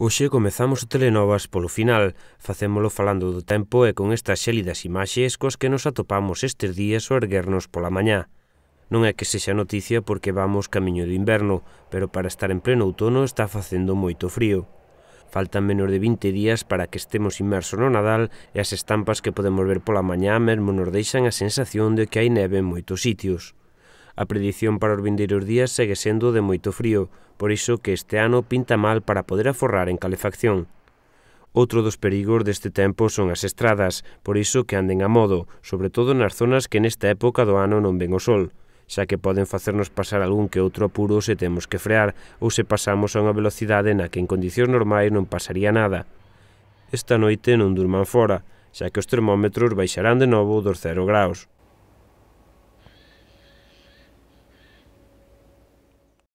Hoxe comezamos o Telenovas polo final, facémolo falando do tempo e con estas xélidas imaxes cos que nos atopamos estes días o erguernos pola mañá. Non é que sexa noticia porque vamos camiño do inverno, pero para estar en pleno outono está facendo moito frío. Faltan menos de 20 días para que estemos inmersos no Nadal e as estampas que podemos ver pola mañá mesmo nos deixan a sensación de que hai neve en moitos sitios. A predición para os vindeiros días segue sendo de moito frío, por iso que este ano pinta mal para poder aforrar en calefacción. Outro dos perigos deste tempo son as estradas, por iso que anden a modo, sobre todo nas zonas que nesta época do ano non ven o sol xa que poden facernos pasar algún que outro apuro se temos que frear ou se pasamos a unha velocidade na que en condicións normais non pasaría nada. Esta noite non durman fora, xa que os termómetros baixarán de novo dos 0 graus.